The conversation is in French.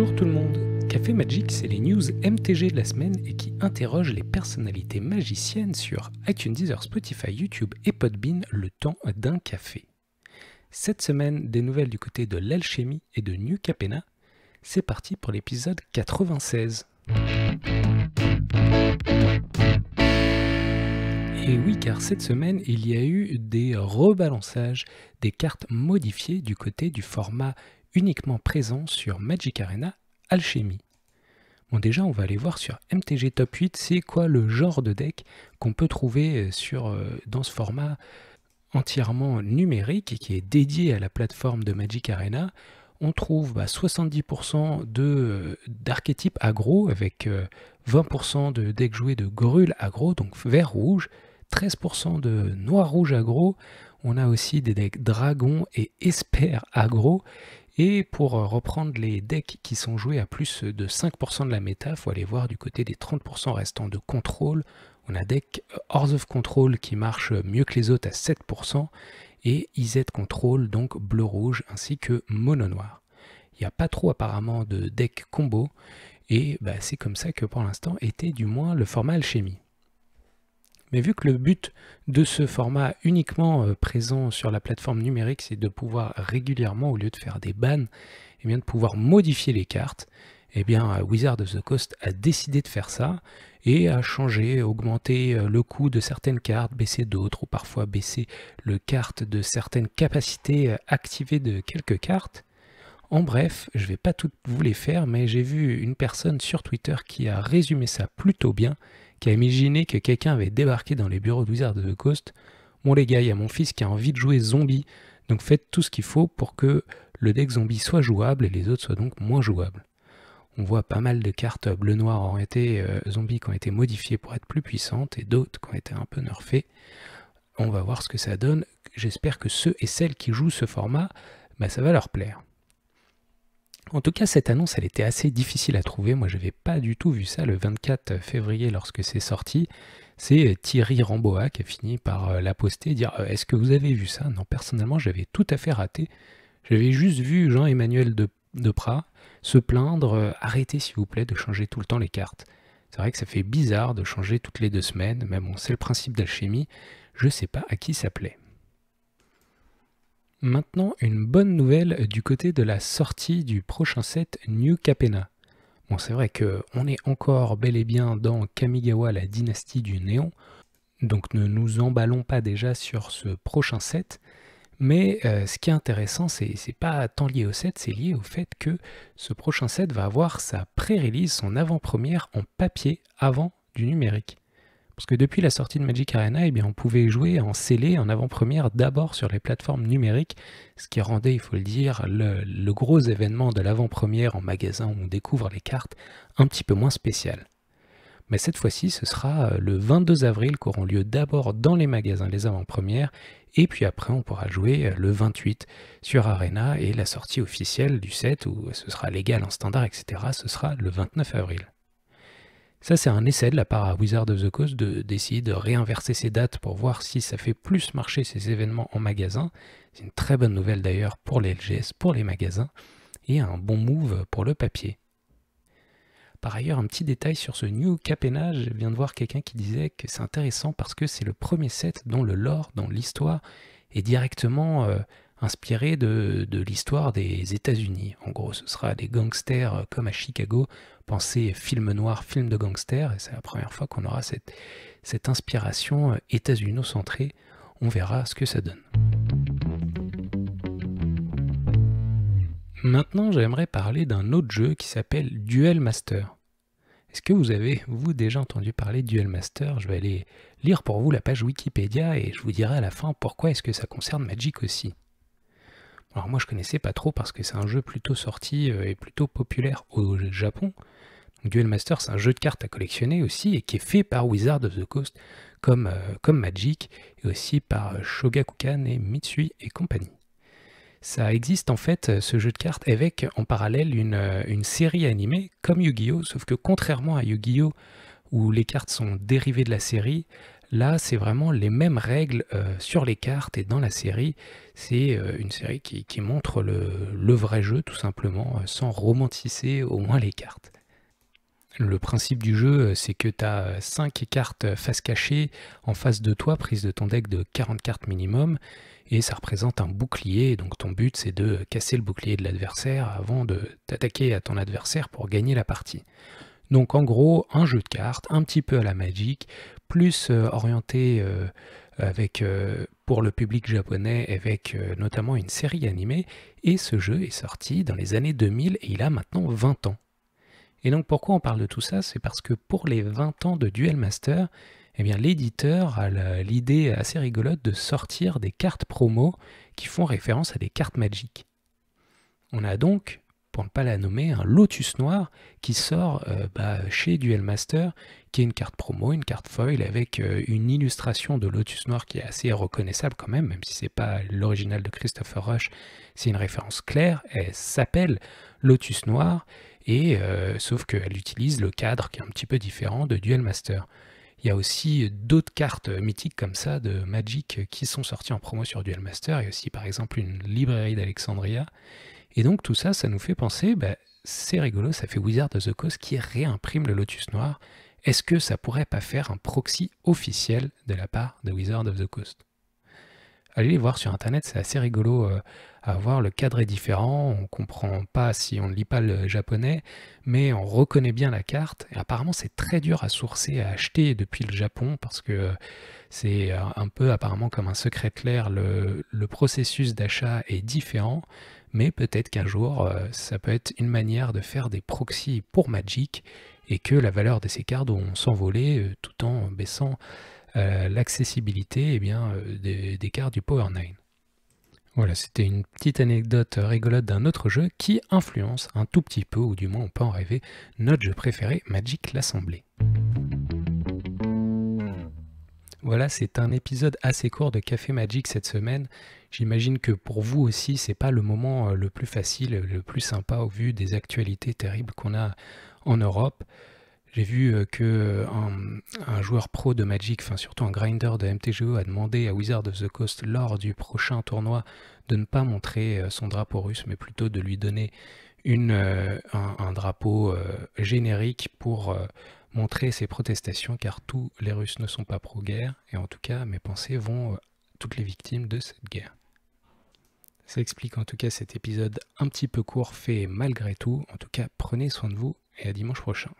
Bonjour tout le monde. Café Magic, c'est les news MTG de la semaine et qui interroge les personnalités magiciennes sur iTunes, Deezer, Spotify, YouTube et Podbean le temps d'un café. Cette semaine, des nouvelles du côté de l'alchimie et de New Capena. C'est parti pour l'épisode 96. Et oui, car cette semaine, il y a eu des rebalançages des cartes modifiées du côté du format uniquement présent sur Magic Arena Alchemy. Bon déjà on va aller voir sur MTG Top 8 c'est quoi le genre de deck qu'on peut trouver euh, sur, euh, dans ce format entièrement numérique et qui est dédié à la plateforme de Magic Arena. On trouve bah, 70% euh, d'archétypes agro avec 20% de decks joués de grul agro, donc vert-rouge, 13% de noir-rouge agro. On a aussi des decks dragon et esper agro et pour euh, reprendre les decks qui sont joués à plus de 5% de la méta, faut aller voir du côté des 30% restants de contrôle. On a deck euh, Hors of Control qui marche mieux que les autres à 7% et IZ Control, donc bleu-rouge, ainsi que mono-noir. Il n'y a pas trop apparemment de deck combo et bah, c'est comme ça que pour l'instant était du moins le format alchimie. Mais vu que le but de ce format uniquement euh, présent sur la plateforme numérique, c'est de pouvoir régulièrement, au lieu de faire des bans, eh bien de pouvoir modifier les cartes, et eh bien euh, Wizard of the Coast a décidé de faire ça et a changé, augmenté euh, le coût de certaines cartes, baissé d'autres, ou parfois baissé le carte de certaines capacités activées de quelques cartes. En bref, je ne vais pas toutes vous les faire, mais j'ai vu une personne sur Twitter qui a résumé ça plutôt bien qui a imaginé que quelqu'un avait débarqué dans les bureaux de Wizards of the Coast. Bon les gars, il y a mon fils qui a envie de jouer zombie, donc faites tout ce qu'il faut pour que le deck zombie soit jouable et les autres soient donc moins jouables. On voit pas mal de cartes bleu-noir ont été euh, zombies qui ont été modifiées pour être plus puissantes et d'autres qui ont été un peu nerfées. On va voir ce que ça donne. J'espère que ceux et celles qui jouent ce format, bah, ça va leur plaire. En tout cas, cette annonce, elle était assez difficile à trouver. Moi, je n'avais pas du tout vu ça le 24 février lorsque c'est sorti. C'est euh, Thierry Ramboa qui a fini par euh, la poster et dire euh, Est-ce que vous avez vu ça Non, personnellement, j'avais tout à fait raté. J'avais juste vu Jean-Emmanuel de, de Prat se plaindre Arrêtez, s'il vous plaît, de changer tout le temps les cartes. C'est vrai que ça fait bizarre de changer toutes les deux semaines, mais bon, c'est le principe d'alchimie. Je sais pas à qui ça plaît. Maintenant, une bonne nouvelle du côté de la sortie du prochain set New Capena. Bon, c'est vrai qu'on est encore bel et bien dans Kamigawa, la dynastie du néon, donc ne nous emballons pas déjà sur ce prochain set. Mais euh, ce qui est intéressant, c'est pas tant lié au set, c'est lié au fait que ce prochain set va avoir sa pré-release, son avant-première en papier avant du numérique. Parce que depuis la sortie de Magic Arena, eh bien, on pouvait jouer en scellé, en avant-première, d'abord sur les plateformes numériques, ce qui rendait, il faut le dire, le, gros événement de l'avant-première en magasin où on découvre les cartes un petit peu moins spécial. Mais cette fois-ci, ce sera euh, le 22 avril qu'auront lieu d'abord dans les magasins les avant-premières, et puis après on pourra jouer euh, le 28 sur Arena, et la sortie officielle du set, où ce sera légal en standard, etc., ce sera le 29 avril. Ça, c'est un essai de la part à Wizard of the Coast d'essayer de, de réinverser ces dates pour voir si ça fait plus marcher ces événements en magasin. C'est une très bonne nouvelle d'ailleurs pour les LGS, pour les magasins, et un bon move pour le papier. Par ailleurs, un petit détail sur ce New capenage, je viens de voir quelqu'un qui disait que c'est intéressant parce que c'est le premier set dont le lore, dont l'histoire est directement euh, inspiré de, l'histoire des États-Unis. En gros, ce sera des gangsters euh, comme à Chicago, pensez film noir, film de gangsters, et c'est la première fois qu'on aura cette, inspiration euh, états centrée On verra ce que ça donne. Maintenant, j'aimerais parler d'un autre jeu qui s'appelle Duel Master. Est-ce que vous avez, vous, déjà entendu parler de Duel Master Je vais aller lire pour vous la page Wikipédia et je vous dirai à la fin pourquoi est-ce que ça concerne Magic aussi. Alors moi je connaissais pas trop parce que c'est un jeu plutôt sorti euh, et plutôt populaire au Japon. Duel Masters, c'est un jeu de cartes à collectionner aussi et qui est fait par Wizard of the Coast comme, euh, comme Magic et aussi par euh, Shogakukan et Mitsui et compagnie. Ça existe en fait ce jeu de cartes avec en parallèle une, une série animée comme Yu-Gi-Oh! Sauf que contrairement à Yu-Gi-Oh! où les cartes sont dérivées de la série, Là, c'est vraiment les mêmes règles euh, sur les cartes et dans la série. C'est euh, une série qui, montre le, vrai jeu, tout simplement, euh, sans romantiser au moins les cartes. Le principe du jeu, c'est que tu as 5 cartes face cachée en face de toi, prise de ton deck de 40 cartes minimum, et ça représente un bouclier. Donc ton but, c'est de casser le bouclier de l'adversaire avant de t'attaquer à ton adversaire pour gagner la partie. Donc en gros, un jeu de cartes, un petit peu à la Magic, plus euh, orienté euh, avec, euh, pour le public japonais avec notamment une série animée. Et ce jeu est sorti dans les années 2000 et il a maintenant 20 ans. Et donc pourquoi on parle de tout ça C'est parce que pour les 20 ans de Duel Master, eh bien l'éditeur a l'idée assez rigolote de sortir des cartes promo qui font référence à des cartes Magic. On a donc pour ne pas la nommer, un Lotus noir qui sort euh, bah, chez Duel Master, qui est une carte promo, une carte foil avec euh, une illustration de Lotus noir qui est assez reconnaissable quand même, même si c'est pas l'original de Christopher Rush, c'est une référence claire. Elle s'appelle Lotus noir et euh, sauf qu'elle utilise le cadre qui est un petit peu différent de Duel Master. Il y a aussi d'autres cartes mythiques comme ça de Magic qui sont sorties en promo sur Duel Master. et aussi par exemple une librairie d'Alexandria et donc tout ça, ça nous fait penser, bah, c'est rigolo, ça fait Wizard of the Coast qui réimprime le Lotus Noir. Est-ce que ça pourrait pas faire un proxy officiel de la part de Wizard of the Coast Allez les voir sur internet, c'est assez rigolo euh, à voir. Le cadre est différent, on comprend pas si on ne lit pas le japonais, mais on reconnaît bien la carte. Et apparemment, c'est très dur à sourcer, à acheter depuis le Japon parce que c'est euh, un peu apparemment comme un secret clair. le processus d'achat est différent mais peut-être qu'un jour, euh, ça peut être une manière de faire des proxys pour Magic et que la valeur de ces cartes vont s'envoler euh, tout en baissant euh, l'accessibilité eh bien, des, des, cartes du Power 9. Voilà, c'était une petite anecdote rigolote d'un autre jeu qui influence un tout petit peu, ou du moins on peut en rêver, notre jeu préféré, Magic l'Assemblée. Voilà, c'est un épisode assez court de Café Magic cette semaine. J'imagine que pour vous aussi, c'est pas le moment euh, le plus facile, le plus sympa au vu des actualités terribles qu'on a en Europe. J'ai vu euh, qu'un euh, joueur pro de Magic, enfin surtout un grinder de MTGO, a demandé à Wizard of the Coast lors du prochain tournoi de ne pas montrer euh, son drapeau russe, mais plutôt de lui donner un, drapeau générique pour montrer ses protestations, car tous les Russes ne sont pas pro-guerre, et en tout cas mes pensées vont toutes les victimes de cette guerre. Ça explique en tout cas cet épisode un petit peu court fait malgré tout. En tout cas, prenez soin de vous et à dimanche prochain.